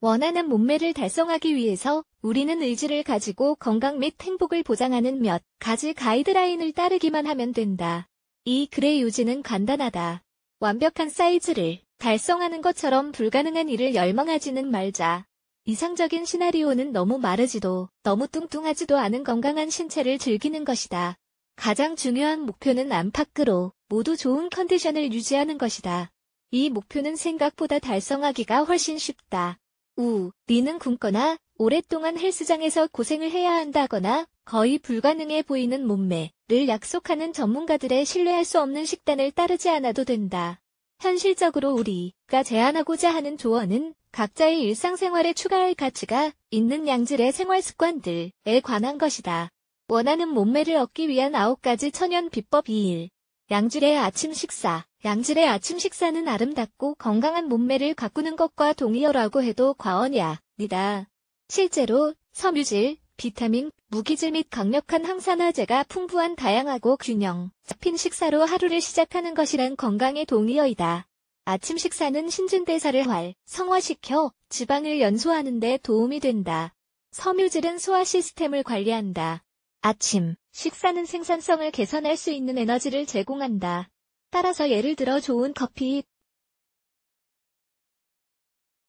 원하는 몸매를 달성하기 위해서 우리는 의지를 가지고 건강 및 행복을 보장하는 몇 가지 가이드라인을 따르기만 하면 된다. 이 글의 요지는 간단하다. 완벽한 사이즈를 달성하는 것처럼 불가능한 일을 열망하지는 말자. 이상적인 시나리오는 너무 마르지도 너무 뚱뚱하지도 않은 건강한 신체를 즐기는 것이다. 가장 중요한 목표는 안팎으로 모두 좋은 컨디션을 유지하는 것이다. 이 목표는 생각보다 달성하기가 훨씬 쉽다. 우, 니는 굶거나 오랫동안 헬스장에서 고생을 해야 한다거나 거의 불가능해 보이는 몸매를 약속하는 전문가들의 신뢰할 수 없는 식단을 따르지 않아도 된다. 현실적으로 우리가 제안하고자 하는 조언은 각자의 일상생활에 추가할 가치가 있는 양질의 생활 습관들에 관한 것이다. 원하는 몸매를 얻기 위한 9가지 천연 비법 2일. 양질의 아침 식사. 양질의 아침 식사는 아름답고 건강한 몸매를 가꾸는 것과 동의어라고 해도 과언이 아니다. 실제로 섬유질, 비타민, 무기질 및 강력한 항산화제가 풍부한 다양하고 균형 잡힌 식사로 하루를 시작하는 것이란 건강의 동의어이다. 아침 식사는 신진대사를 활, 성화시켜 지방을 연소하는 데 도움이 된다. 섬유질은 소화 시스템을 관리한다. 아침 식사는 생산성을 개선할 수 있는 에너지를 제공한다. 따라서 예를 들어 좋은 커피,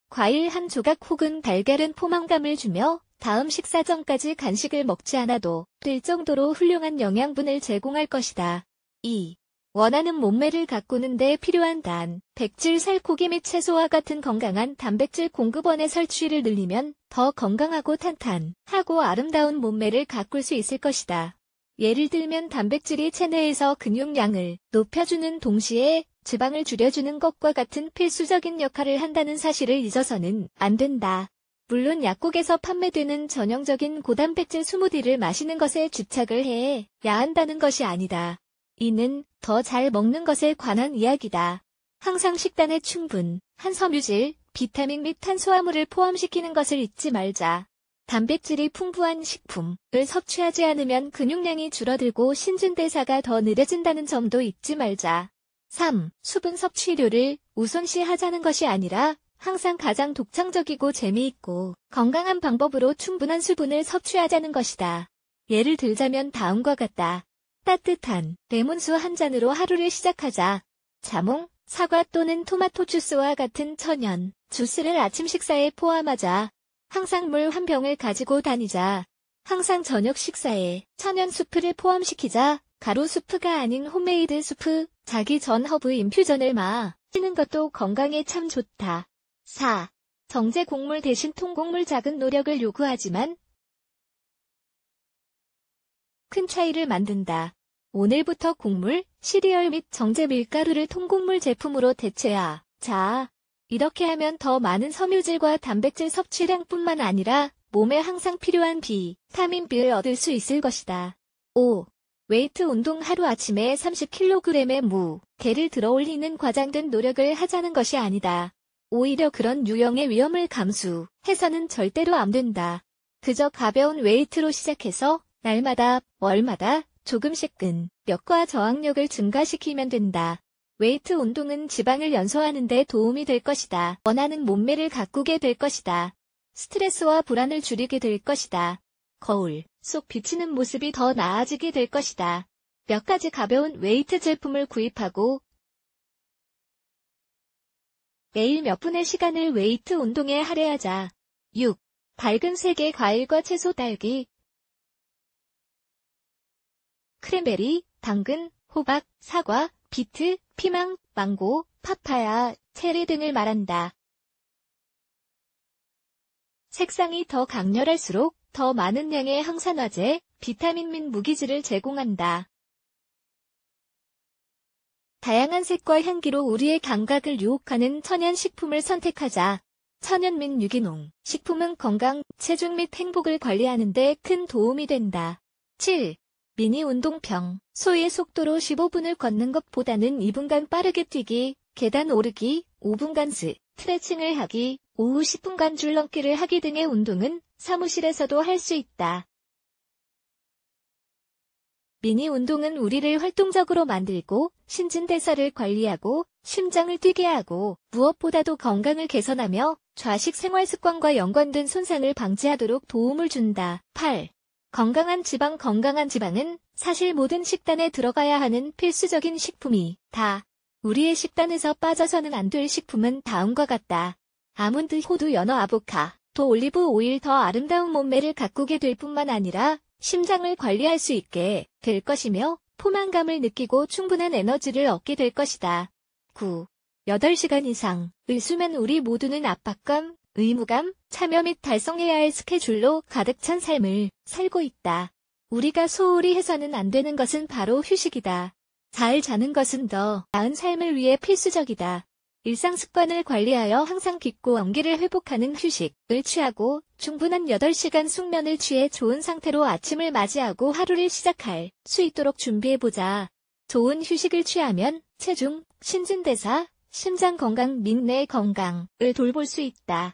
과일 한 조각 혹은 달걀은 포만감을 주며 다음 식사 전까지 간식을 먹지 않아도 될 정도로 훌륭한 영양분을 제공할 것이다. 2. 원하는 몸매를 가꾸는 데 필요한 단, 백질 살코기 및 채소와 같은 건강한 단백질 공급원의 설치를 늘리면 더 건강하고 탄탄하고 아름다운 몸매를 가꿀 수 있을 것이다. 예를 들면 단백질이 체내에서 근육량을 높여주는 동시에 지방을 줄여주는 것과 같은 필수적인 역할을 한다는 사실을 잊어서는 안 된다. 물론 약국에서 판매되는 전형적인 고단백질 스무디를 마시는 것에 집착을 해야 한다는 것이 아니다. 이는 더 잘 먹는 것에 관한 이야기다. 항상 식단에 충분, 한 섬유질, 비타민 및 탄수화물을 포함시키는 것을 잊지 말자. 단백질이 풍부한 식품을 섭취하지 않으면 근육량이 줄어들고 신진대사가 더 느려진다는 점도 잊지 말자. 3. 수분 섭취료를 우선시 하자는 것이 아니라 항상 가장 독창적이고 재미있고 건강한 방법으로 충분한 수분을 섭취하자는 것이다. 예를 들자면 다음과 같다. 따뜻한 레몬수 한 잔으로 하루를 시작하자. 자몽, 사과 또는 토마토 주스와 같은 천연 주스를 아침 식사에 포함하자. 항상 물 한 병을 가지고 다니자. 항상 저녁 식사에 천연 수프를 포함시키자. 가루 수프가 아닌 홈메이드 수프, 자기 전 허브 인퓨전을 마. 쓰는 것도 건강에 참 좋다. 4. 정제 곡물 대신 통곡물 작은 노력을 요구하지만 큰 차이를 만든다. 오늘부터 곡물, 시리얼 및 정제 밀가루를 통곡물 제품으로 대체하. 자, 이렇게 하면 더 많은 섬유질과 단백질 섭취량뿐만 아니라 몸에 항상 필요한 비타민B를 얻을 수 있을 것이다. 5. 웨이트 운동 하루아침에 30kg의 무게를 들어올리는 과장된 노력을 하자는 것이 아니다. 오히려 그런 유형의 위험을 감수해서는 절대로 안 된다. 그저 가벼운 웨이트로 시작해서 날마다, 월마다 조금씩 끈, 력과 저항력을 증가시키면 된다. 웨이트 운동은 지방을 연소하는 데 도움이 될 것이다. 원하는 몸매를 가꾸게 될 것이다. 스트레스와 불안을 줄이게 될 것이다. 거울 속 비치는 모습이 더 나아지게 될 것이다. 몇 가지 가벼운 웨이트 제품을 구입하고 매일 몇 분의 시간을 웨이트 운동에 할애하자. 6. 밝은 색의 과일과 채소 딸기 크랜베리, 당근, 호박, 사과, 비트, 피망, 망고, 파파야, 체리 등을 말한다. 색상이 더 강렬할수록 더 많은 양의 항산화제, 비타민 및 무기질을 제공한다. 다양한 색과 향기로 우리의 감각을 유혹하는 천연식품을 선택하자. 천연 및 유기농. 식품은 건강, 체중 및 행복을 관리하는 데 큰 도움이 된다. 7. 미니 운동평, 소의 속도로 15분을 걷는 것보다는 2분간 빠르게 뛰기, 계단 오르기, 5분간 스, 트레칭을 하기, 오후 10분간 줄넘기를 하기 등의 운동은 사무실에서도 할 수 있다. 미니 운동은 우리를 활동적으로 만들고 신진대사를 관리하고 심장을 뛰게 하고 무엇보다도 건강을 개선하며 좌식 생활 습관과 연관된 손상을 방지하도록 도움을 준다. 8. 건강한 지방 건강한 지방은 사실 모든 식단에 들어가야 하는 필수적인 식품이 다 우리의 식단에서 빠져서는 안 될 식품은 다음과 같다. 아몬드, 호두, 연어, 아보카, 도 올리브 오일 더 아름다운 몸매를 가꾸게 될 뿐만 아니라 심장을 관리할 수 있게 될 것이며 포만감을 느끼고 충분한 에너지를 얻게 될 것이다. 9. 8시간 이상의 수면 우리 모두는 압박감, 의무감, 참여 및 달성해야 할 스케줄로 가득 찬 삶을 살고 있다. 우리가 소홀히 해서는 안 되는 것은 바로 휴식이다. 잘 자는 것은 더 나은 삶을 위해 필수적이다. 일상 습관을 관리하여 항상 깊고 엄기를 회복하는 휴식을 취하고 충분한 8시간 숙면을 취해 좋은 상태로 아침을 맞이하고 하루를 시작할 수 있도록 준비해보자. 좋은 휴식을 취하면 체중, 신진대사, 심장 건강 및뇌 건강을 돌볼 수 있다.